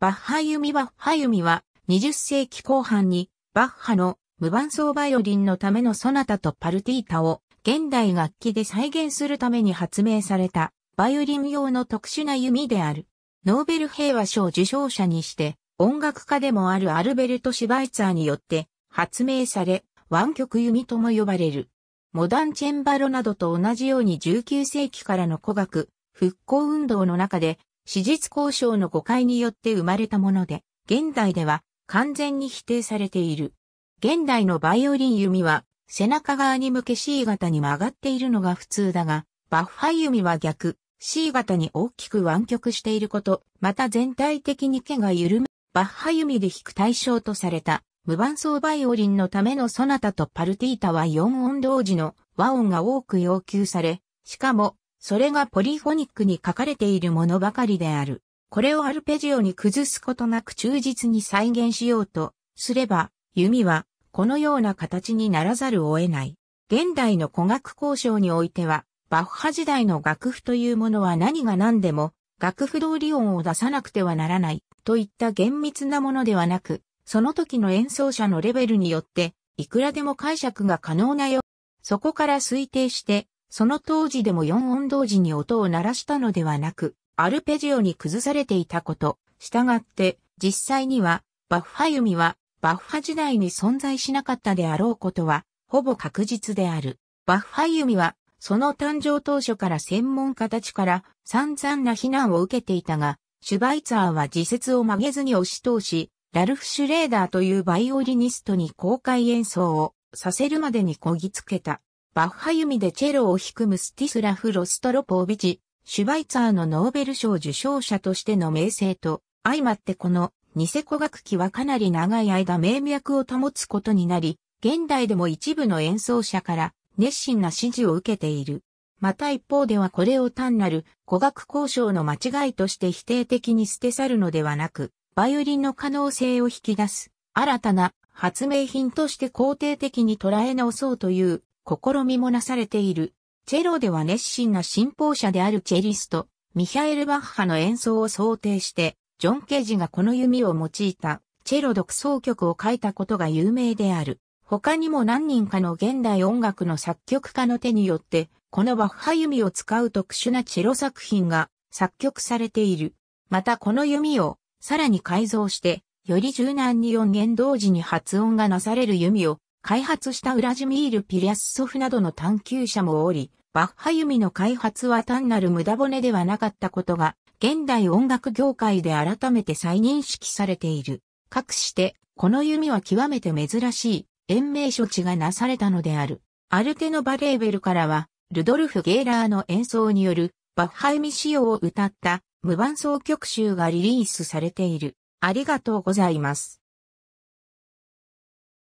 バッハ弓バッハ弓は20世紀後半にバッハの無伴奏バイオリンのためのソナタとパルティータを現代楽器で再現するために発明されたバイオリン用の特殊な弓である。ノーベル平和賞受賞者にして音楽家でもあるアルベルト・シュバイツァーによって発明され湾曲弓とも呼ばれる。モダンチェンバロなどと同じように19世紀からの古学復興運動の中で史実交渉の誤解によって生まれたもので、現代では完全に否定されている。現代のバイオリン弓は背中側に向け C 型に曲がっているのが普通だが、バッファ弓は逆、C 型に大きく湾曲していること、また全体的に毛が緩む、バッハ弓で弾く対象とされた、無伴奏バイオリンのためのソナタとパルティータは4音同時の和音が多く要求され、しかもそれがポリフォニックに書かれているものばかりである。これをアルペジオに崩すことなく忠実に再現しようとすれば、弓はこのような形にならざるを得ない。現代の古学交渉においては、バッハ時代の楽譜というものは何が何でも、楽譜通り音を出さなくてはならない、といった厳密なものではなく、その時の演奏者のレベルによって、いくらでも解釈が可能なよ。そこから推定して、その当時でも4音同時に音を鳴らしたのではなく、アルペジオに崩されていたこと。したがって、実際には、バッファ弓は、バッファ時代に存在しなかったであろうことは、ほぼ確実である。バッファ弓は、その誕生当初から専門家たちから散々な非難を受けていたが、シュバイツァーは自説を曲げずに押し通し、ラルフ・シュレーダーというバイオリニストに公開演奏をさせるまでにこぎつけた。バッハ弓でチェロを弾くムスティスラフ・ロストロポービチ、シュバイツァーのノーベル賞受賞者としての名声と、相まってこのニセコ楽器はかなり長い間名脈を保つことになり、現代でも一部の演奏者から熱心な支持を受けている。また一方ではこれを単なる語学交渉の間違いとして否定的に捨て去るのではなく、バイオリンの可能性を引き出す、新たな発明品として肯定的に捉え直そうという試みもなされている。チェロでは熱心な信奉者であるチェリスト、ミヒャエル・バッハの演奏を想定して、ジョン・ケージがこの弓を用いた、チェロ独奏曲を書いたことが有名である。他にも何人かの現代音楽の作曲家の手によって、このバッハ弓を使う特殊なチェロ作品が作曲されている。またこの弓をさらに改造して、より柔軟に4弦同時に発音がなされる弓を開発したウラジミール・ピリャスソフなどの探求者もおり、バッハ弓の開発は単なる無駄骨ではなかったことが、現代音楽業界で改めて再認識されている。かくして、この弓は極めて珍しい、延命処置がなされたのである。アルテノバレーベルからは、ルドルフ・ゲーラーの演奏による、バッハ弓仕様を歌った、無伴奏曲集がリリースされている。ありがとうございます。